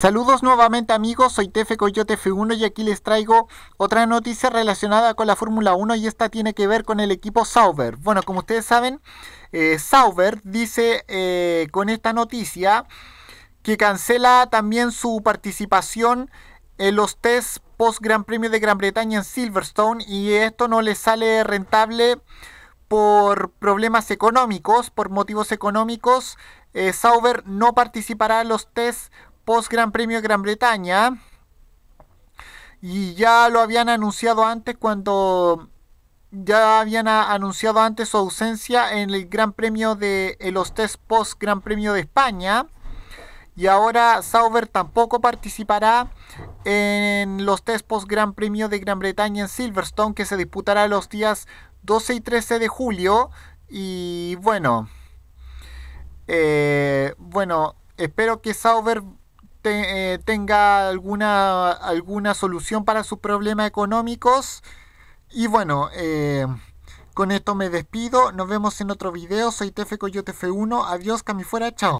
Saludos nuevamente amigos, soy Tefe Coyote F1 y aquí les traigo otra noticia relacionada con la Fórmula 1 y esta tiene que ver con el equipo Sauber. Bueno, como ustedes saben, eh, Sauber dice eh, con esta noticia que cancela también su participación en los test post Gran Premio de Gran Bretaña en Silverstone y esto no le sale rentable por problemas económicos, por motivos económicos. Eh, Sauber no participará en los test post Gran Premio de Gran Bretaña. Y ya lo habían anunciado antes cuando ya habían anunciado antes su ausencia en el Gran Premio de los test post Gran Premio de España. Y ahora Sauber tampoco participará en los test post Gran Premio de Gran Bretaña en Silverstone, que se disputará los días 12 y 13 de julio. Y bueno, eh, bueno, espero que Sauber eh, tenga alguna, alguna solución para sus problemas económicos. Y bueno, eh, con esto me despido. Nos vemos en otro video. Soy TF Coyote F1. Adiós, Camifuera. Chao.